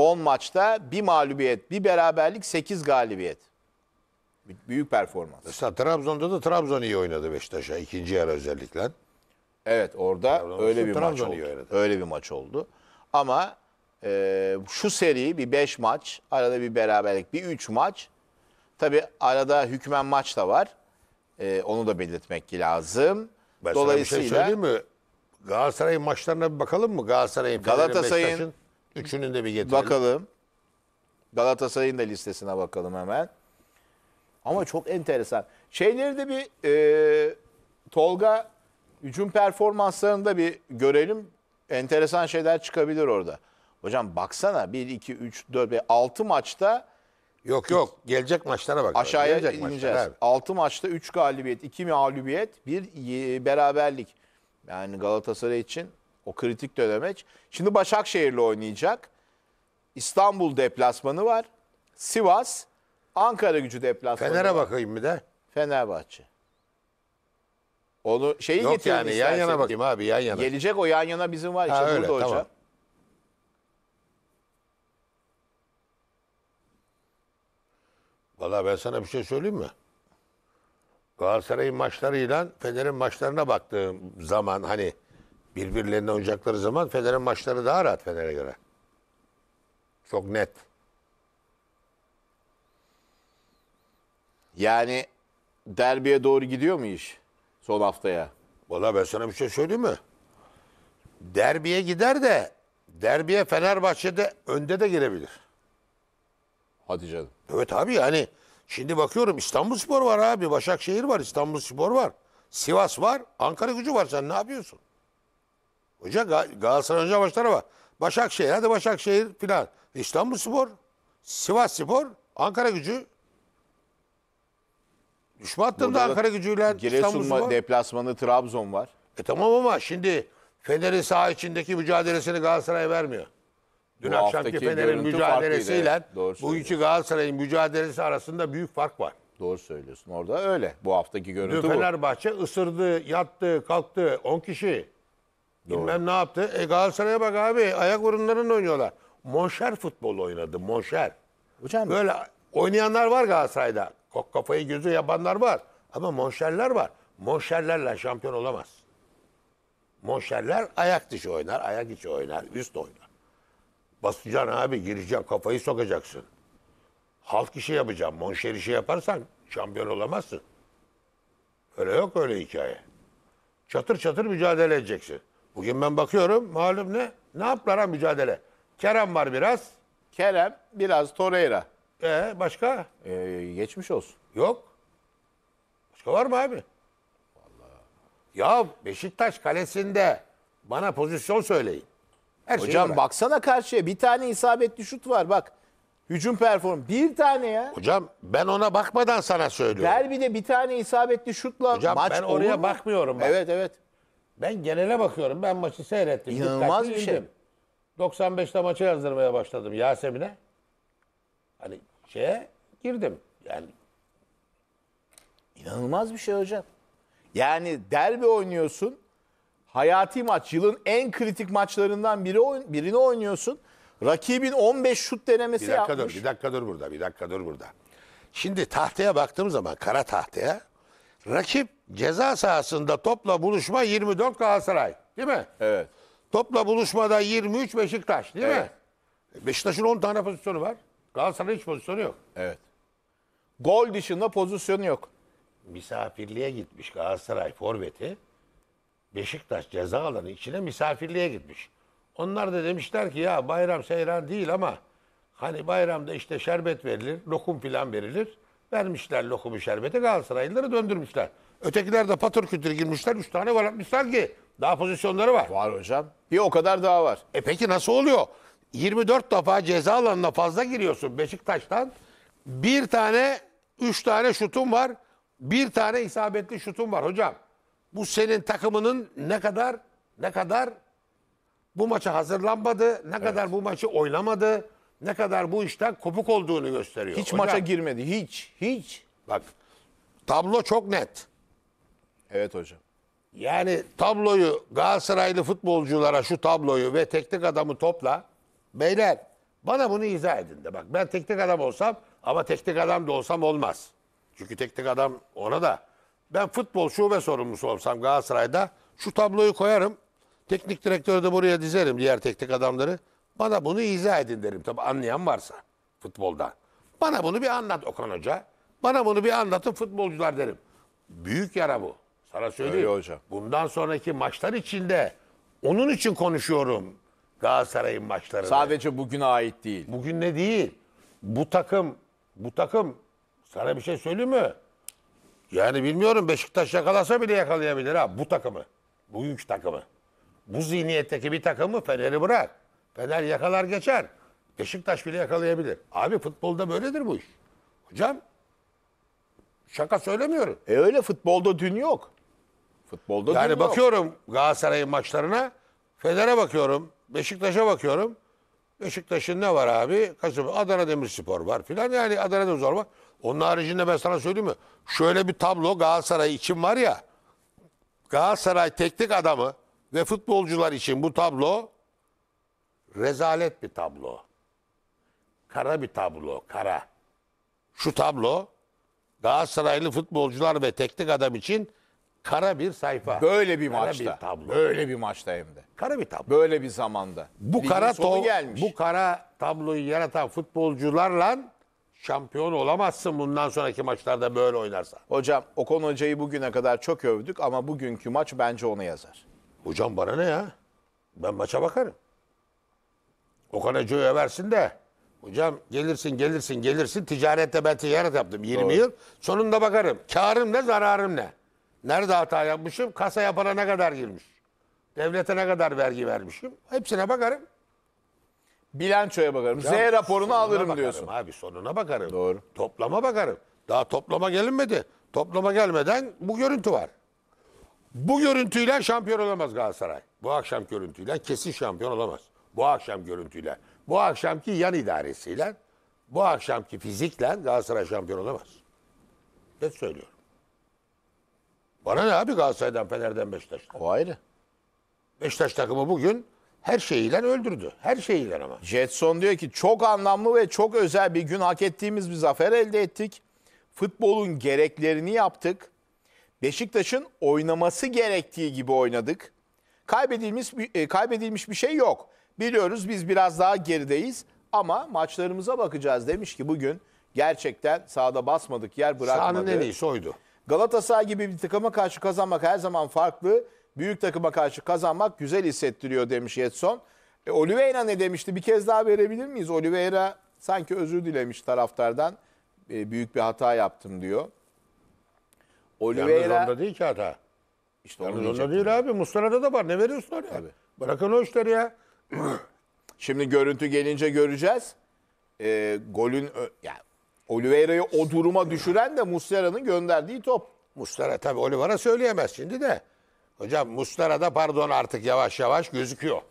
10 maçta bir mağlubiyet, bir beraberlik, 8 galibiyet. Büyük performans. Mesela Trabzon'da da Trabzon iyi oynadı Beşiktaş'a ikinci yarı özellikle. Evet orada Trabzon öyle bir Trabzon maç oldu. Oynadı. Öyle bir maç oldu. Ama e, şu seri bir 5 maç, arada bir beraberlik, bir 3 maç. Tabi arada hükmen maç da var. E, onu da belirtmek lazım. Ben Dolayısıyla, sana bir şey söyleyeyim mi? Galatasaray'ın maçlarına bir bakalım mı? Galatasaray'ın, Galatasaray'ın Üçünü de bir getirelim. Bakalım. Galatasaray'ın da listesine bakalım hemen. Ama çok enteresan. Şeyleri de bir e, Tolga hücum performanslarını da bir görelim. Enteresan şeyler çıkabilir orada. Hocam baksana 1, 2, 3, 4, 5, 6 maçta Yok yok gelecek maçlara bak. Aşağıya gelecek ineceğiz. Maçlar, 6 maçta 3 galibiyet, 2 mağlubiyet, 1 e, beraberlik. Yani Galatasaray için o kritik dönemeç. Şimdi Başakşehir'le oynayacak. İstanbul deplasmanı var. Sivas, Ankara gücü deplasmanı Fener'e var. bakayım bir de. Fenerbahçe. Onu şeyi Yok getirin yani yan yana bakayım abi yan yana. Gelecek o yan yana bizim var. Ha, işte öyle, burada tamam. hoca. Valla ben sana bir şey söyleyeyim mi? Galatasaray'ın maçlarıyla Fener'in maçlarına baktığım zaman hani birbirlerine oynayacakları zaman Fener'in maçları daha rahat Fener'e göre. Çok net. Yani derbiye doğru gidiyor mu iş son haftaya? Valla ben sana bir şey söyleyeyim mi? Derbiye gider de derbiye Fenerbahçe'de önde de girebilir. Hadi canım. Evet abi yani şimdi bakıyorum İstanbulspor var abi, Başakşehir var, İstanbulspor var, Sivas var, Ankara gücü var sen ne yapıyorsun? Hoca Gal Galatasaray önce maçları var. Başakşehir hadi Başakşehir final. İstanbul Spor, Sivas Spor, Ankara gücü. Düşme hattında Ankara gücüyle İstanbul Spor. deplasmanı Trabzon var. E tamam ama şimdi Fener'in saha içindeki mücadelesini Galatasaray vermiyor. Dün bu akşamki Fener'in mücadelesiyle bu iki Galatasaray'ın mücadelesi arasında büyük fark var. Doğru söylüyorsun. Orada öyle. Bu haftaki görüntü Dün Fenerbahçe bu. ısırdı, yattı, kalktı. 10 kişi. Doğru. Bilmem ne yaptı. E Galatasaray'a bak abi ayak oyunlarını oynuyorlar. Monşer futbol oynadı. Monşer. Hocam. Böyle oynayanlar var Galatasaray'da. Kok Kafayı gözü yapanlar var. Ama monşerler var. Monşerlerle şampiyon olamaz. Monşerler ayak dışı oynar, ayak içi oynar, üst oynar. Basacaksın abi, gireceksin, kafayı sokacaksın. Halk işi yapacaksın, monşer işi yaparsan şampiyon olamazsın. Öyle yok öyle hikaye. Çatır çatır mücadele edeceksin. Bugün ben bakıyorum malum ne? Ne yaptılar ha mücadele? Kerem var biraz. Kerem biraz Torreira. Ee, başka? Ee, geçmiş olsun. Yok. Başka var mı abi? Vallahi. Ya Beşiktaş kalesinde bana pozisyon söyleyin. Her Hocam şey baksana karşıya bir tane isabetli şut var bak. Hücum perform bir tane ya. Hocam ben ona bakmadan sana söylüyorum. Derbide bir tane isabetli şutla Hocam, maç ben oraya mu? bakmıyorum. Bak. Evet evet. Ben genele bakıyorum. Ben maçı seyrettim. İnanılmaz bir şey. 95'te maçı yazdırmaya başladım Yasemin'e. Hani şeye girdim. Yani inanılmaz bir şey hocam. Yani derbi oynuyorsun. Hayati maç, yılın en kritik maçlarından biri birini oynuyorsun. Rakibin 15 şut denemesi bir dakika yapmış. dur, bir dakika dur burada, bir dakika dur burada. Şimdi tahtaya baktığım zaman, kara tahtaya Rakip ceza sahasında topla buluşma 24 Galatasaray. Değil mi? Evet. Topla buluşmada 23 Beşiktaş. Değil evet. mi? E, Beşiktaş'ın 10 tane pozisyonu var. Galatasaray'ın hiç pozisyonu yok. Evet. Gol dışında pozisyonu yok. Misafirliğe gitmiş Galatasaray forveti. Beşiktaş ceza alanı içine misafirliğe gitmiş. Onlar da demişler ki ya bayram seyran değil ama hani bayramda işte şerbet verilir, lokum filan verilir. Vermişler lokumu şerbeti Galatasaraylıları döndürmüşler. Ötekiler de patır kütür girmişler. Üç tane var atmışlar ki. Daha pozisyonları var. Var hocam. Bir o kadar daha var. E peki nasıl oluyor? 24 defa ceza alanına fazla giriyorsun Beşiktaş'tan. Bir tane, üç tane şutun var. Bir tane isabetli şutun var hocam. Bu senin takımının ne kadar, ne kadar bu maça hazırlanmadı, ne evet. kadar bu maçı oynamadı ne kadar bu işten kopuk olduğunu gösteriyor. Hiç Hocam, maça girmedi. Hiç. Hiç. Bak tablo çok net. Evet hocam. Yani tabloyu Galatasaraylı futbolculara şu tabloyu ve teknik adamı topla. Beyler bana bunu izah edin de bak ben teknik adam olsam ama teknik adam da olsam olmaz. Çünkü teknik adam ona da ben futbol şube sorumlusu olsam Galatasaray'da şu tabloyu koyarım. Teknik direktörü de buraya dizerim diğer teknik adamları. Bana bunu izah edin derim tabi anlayan varsa futbolda. Bana bunu bir anlat Okan Hoca. Bana bunu bir anlatın futbolcular derim. Büyük yara bu. Sana söyleyeyim. Öyle hocam. Bundan sonraki maçlar içinde onun için konuşuyorum Galatasaray'ın maçlarını. Sadece bugüne ait değil. Bugün ne değil? Bu takım bu takım sana bir şey söyleyeyim mi? Yani bilmiyorum Beşiktaş yakalasa bile yakalayabilir ha bu takımı. Bugünkü takımı. Bu zihniyetteki bir takımı Fener'i bırak. Fener yakalar geçer. Beşiktaş bile yakalayabilir. Abi futbolda böyledir bu iş. Hocam şaka söylemiyorum. E öyle futbolda dün yok. Futbolda yani dün bakıyorum yok. Galatasaray'ın maçlarına. Fener'e bakıyorum. Beşiktaş'a bakıyorum. Beşiktaş'ın ne var abi? Kaçım? Adana Demirspor var filan. Yani Adana Demirspor var. Onun haricinde ben sana söyleyeyim mi? Şöyle bir tablo Galatasaray için var ya. Galatasaray teknik adamı ve futbolcular için bu tablo rezalet bir tablo. Kara bir tablo, kara. Şu tablo Galatasaraylı futbolcular ve teknik adam için kara bir sayfa. Böyle bir kara maçta. Bir tablo. Böyle bir maçta hem de. Kara bir tablo. Böyle bir zamanda. Bu Ligin kara to- gelmiş. bu kara tabloyu yaratan futbolcularla şampiyon olamazsın bundan sonraki maçlarda böyle oynarsa. Hocam Okan Hoca'yı bugüne kadar çok övdük ama bugünkü maç bence onu yazar. Hocam bana ne ya? Ben maça bakarım. Okan Hoca'ya versin de hocam gelirsin gelirsin gelirsin ticarette ben ticaret yaptım 20 Doğru. yıl. Sonunda bakarım karım ne zararım ne. Nerede hata yapmışım Kasa para ne kadar girmiş. Devlete ne kadar vergi vermişim hepsine bakarım. Bilançoya bakarım. Hocam, Z raporunu alırım bakarım diyorsun. Abi sonuna bakarım. Doğru. Toplama bakarım. Daha toplama gelinmedi. Toplama gelmeden bu görüntü var. Bu görüntüyle şampiyon olamaz Galatasaray. Bu akşam görüntüyle kesin şampiyon olamaz bu akşam görüntüyle, bu akşamki yan idaresiyle, bu akşamki fizikle Galatasaray şampiyon olamaz. Ne söylüyorum. Bana ne abi Galatasaray'dan, Fener'den, Beşiktaş'tan? O ayrı. Beşiktaş takımı bugün her şeyiyle öldürdü. Her şeyiyle ama. Jetson diyor ki çok anlamlı ve çok özel bir gün hak ettiğimiz bir zafer elde ettik. Futbolun gereklerini yaptık. Beşiktaş'ın oynaması gerektiği gibi oynadık. Kaybedilmiş bir, e, kaybedilmiş bir şey yok. Biliyoruz biz biraz daha gerideyiz ama maçlarımıza bakacağız demiş ki bugün gerçekten sahada basmadık yer bırakmadı. Sahanın en iyisi oydu. Galatasaray gibi bir takıma karşı kazanmak her zaman farklı. Büyük takıma karşı kazanmak güzel hissettiriyor demiş Edson. E, Oliveira ne demişti? Bir kez daha verebilir miyiz? Oliveira sanki özür dilemiş taraftardan. E, büyük bir hata yaptım diyor. Oliveira... Yalnız onda değil ki hata. İşte Yalnız onda değil abi. Mustera'da da var. Ne veriyorsun oraya? Tabii. Bırakın o işleri ya. Şimdi görüntü gelince göreceğiz. E, golün yani Oliveira'yı o duruma düşüren de Mustera'nın gönderdiği top. Mustera tabii Oliveira söyleyemez şimdi de. Hocam Mustara da pardon artık yavaş yavaş gözüküyor.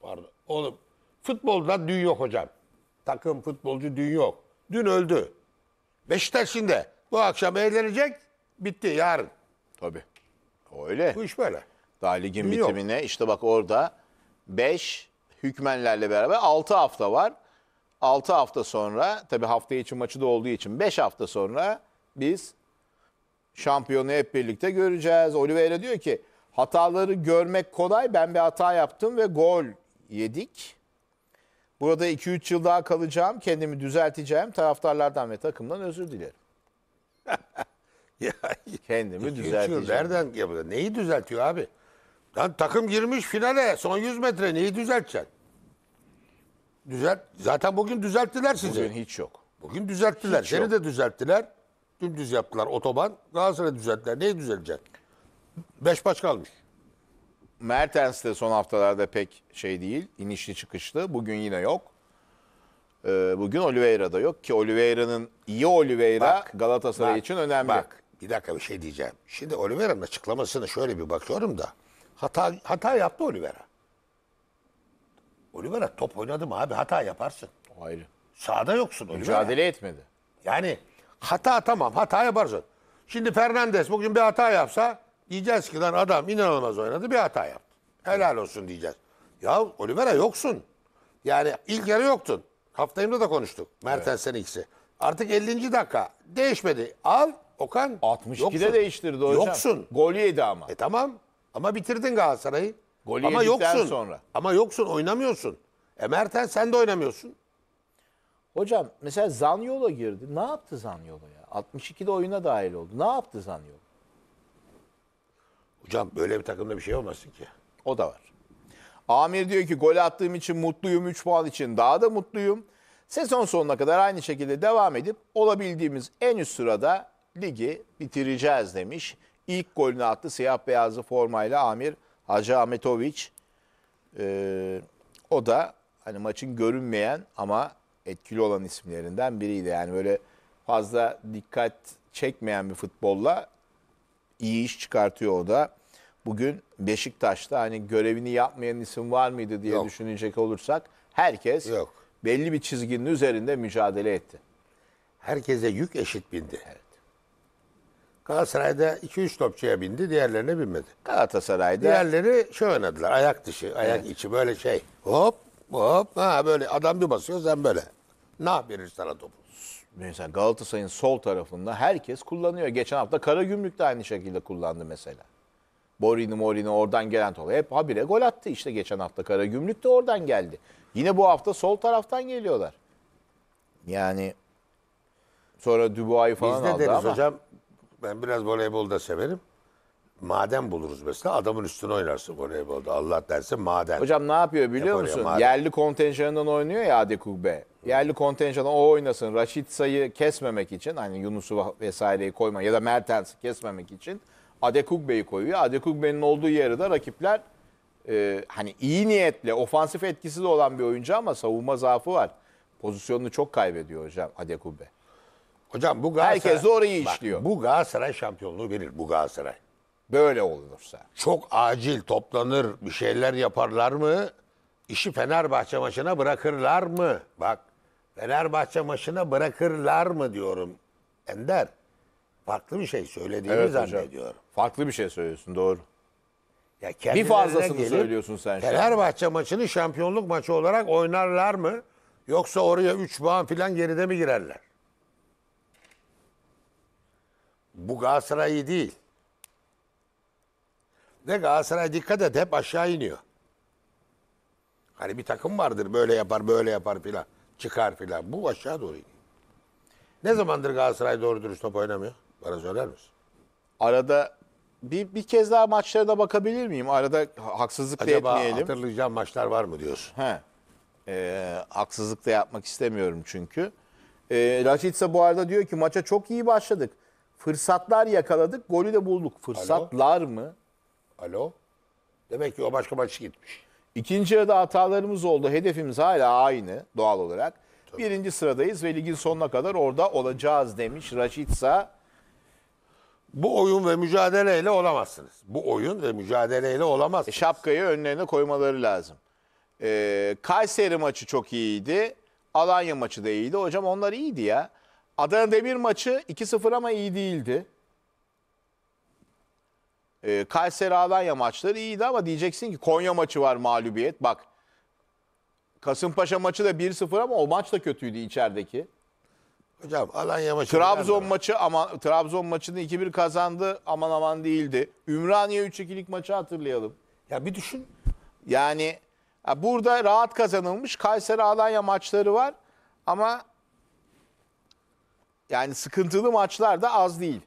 Pardon. Oğlum futbolda dün yok hocam. Takım futbolcu dün yok. Dün öldü. Beşiktaş'ın da bu akşam eğlenecek. Bitti yarın. Tabii. Öyle. Bu iş böyle. Daha ligin dün bitimine yok. işte bak orada 5 hükmenlerle beraber 6 hafta var. 6 hafta sonra tabi hafta içi maçı da olduğu için 5 hafta sonra biz şampiyonu hep birlikte göreceğiz. Oliveira diyor ki hataları görmek kolay. Ben bir hata yaptım ve gol yedik. Burada 2-3 yıl daha kalacağım. Kendimi düzelteceğim. Taraftarlardan ve takımdan özür dilerim. Kendimi düzelteceğim. Nereden yapıyor? Neyi düzeltiyor abi? Lan takım girmiş finale. Son 100 metre neyi düzelteceksin? Düzelt. Zaten bugün düzelttiler sizi. Bugün hiç yok. Bugün düzelttiler. Hiç Seni yok. de düzelttiler. Dümdüz yaptılar otoban. Galatasaray düzelttiler. Neyi düzelecek? Beş baş kalmış. Mertens de son haftalarda pek şey değil. İnişli çıkışlı. Bugün yine yok. Ee, bugün Oliveira da yok ki Oliveira'nın iyi Oliveira Bak, Galatasaray bak, için önemli. Bak bir dakika bir şey diyeceğim. Şimdi Oliveira'nın açıklamasını şöyle bir bakıyorum da. Hata hata yaptı Oliveira. Oliveira top oynadı mı abi hata yaparsın. Hayır. ayrı. Sağda yoksun Oliveira. Mücadele etmedi. Yani hata tamam hata yaparsın. Şimdi Fernandes bugün bir hata yapsa diyeceğiz ki lan adam inanılmaz oynadı bir hata yaptı. Helal olsun diyeceğiz. Ya Oliveira yoksun. Yani ilk yarı yoktun. Haftayımda da konuştuk. Mertens'in evet. ikisi. Artık 50. dakika değişmedi. Al Okan. 62'de yoksun. değiştirdi hocam. Yoksun. Gol yedi ama. E tamam. Ama bitirdin Galatasaray'ı. Gol Ama yedikten yoksun. sonra. Ama yoksun oynamıyorsun. E Merten sen de oynamıyorsun. Hocam mesela Zaniolo girdi. Ne yaptı Zaniolo ya? 62'de oyuna dahil oldu. Ne yaptı Zaniolo? Hocam böyle bir takımda bir şey olmasın ki. O da var. Amir diyor ki gol attığım için mutluyum. 3 puan için daha da mutluyum. Sezon sonuna kadar aynı şekilde devam edip olabildiğimiz en üst sırada ligi bitireceğiz demiş ilk golünü attı. Siyah beyazlı formayla Amir Hacı Ahmetoviç. Ee, o da hani maçın görünmeyen ama etkili olan isimlerinden biriydi. Yani böyle fazla dikkat çekmeyen bir futbolla iyi iş çıkartıyor o da. Bugün Beşiktaş'ta hani görevini yapmayan isim var mıydı diye Yok. düşünecek olursak herkes Yok. belli bir çizginin üzerinde mücadele etti. Herkese yük eşit bindi. Evet. Galatasaray'da 2-3 topçuya bindi, diğerlerine binmedi. Galatasaray'da Diğerleri şey oynadılar, ayak dışı, ayak içi böyle şey. Hop, hop, ha böyle adam bir basıyor, sen böyle. Ne verir sana topu. mesela Galatasaray'ın sol tarafında herkes kullanıyor. Geçen hafta Karagümrük de aynı şekilde kullandı mesela. Borini Morini oradan gelen top. Hep habire gol attı işte geçen hafta Karagümrük de oradan geldi. Yine bu hafta sol taraftan geliyorlar. Yani sonra Dubois'u falan Biz de aldı deriz ama hocam ben biraz voleybol da severim. Maden buluruz mesela. Adamın üstüne oynarsın voleybolda. Allah derse maden. Hocam ne yapıyor biliyor Hep musun? maden. Yerli kontenjanından oynuyor ya Adi Kugbe. Yerli kontenjandan o oynasın. Raşit Say'ı kesmemek için hani Yunus'u vesaireyi koyma ya da Mertens'i kesmemek için Adekugbe'yi koyuyor. Adekugbe'nin olduğu yeri de rakipler e, hani iyi niyetle ofansif etkisi de olan bir oyuncu ama savunma zaafı var. Pozisyonunu çok kaybediyor hocam Adekugbe. Hocam bu Galatasaray... Herkes de orayı bak, Bu Galatasaray şampiyonluğu verir bu Galatasaray. Böyle olursa. Çok acil toplanır bir şeyler yaparlar mı? İşi Fenerbahçe maçına bırakırlar mı? Bak Fenerbahçe maçına bırakırlar mı diyorum Ender. Farklı bir şey söylediğimi evet, zannediyorum. Hocam. Farklı bir şey söylüyorsun doğru. Ya bir fazlasını gelip, söylüyorsun sen. Fenerbahçe şimdi. maçını şampiyonluk maçı olarak oynarlar mı? Yoksa oraya 3 puan falan geride mi girerler? Bu Galatasaray'ı değil. Ne Galatasaray dikkat et hep aşağı iniyor. Hani bir takım vardır böyle yapar böyle yapar filan. Çıkar filan. Bu aşağı doğru iniyor. Ne zamandır Galatasaray doğru dürüst top oynamıyor? Bana söyler misin? Arada bir, bir kez daha maçlara da bakabilir miyim? Arada haksızlık Acaba da etmeyelim. Acaba hatırlayacağım maçlar var mı diyorsun? He. E, haksızlık da yapmak istemiyorum çünkü. E, Raşit ise bu arada diyor ki maça çok iyi başladık. Fırsatlar yakaladık, golü de bulduk. Fırsatlar mı? Alo? Demek ki o başka maçı gitmiş. İkinci yarıda hatalarımız oldu. Hedefimiz hala aynı doğal olarak. Birinci sıradayız ve ligin sonuna kadar orada olacağız demiş Raşitsa. Bu oyun ve mücadeleyle olamazsınız. Bu oyun ve mücadeleyle olamazsınız. E, şapkayı önlerine koymaları lazım. Ee, Kayseri maçı çok iyiydi. Alanya maçı da iyiydi. Hocam onlar iyiydi ya. Adana Demir maçı 2-0 ama iyi değildi. E, Kayseri Alanya maçları iyiydi ama diyeceksin ki Konya maçı var mağlubiyet. Bak Kasımpaşa maçı da 1-0 ama o maç da kötüydü içerideki. Hocam Alanya maçı. Trabzon maçı ama Trabzon maçını 2-1 kazandı aman aman değildi. Ümraniye 3-2'lik maçı hatırlayalım. Ya bir düşün. Yani burada rahat kazanılmış Kayseri Alanya maçları var ama yani sıkıntılı maçlar da az değil.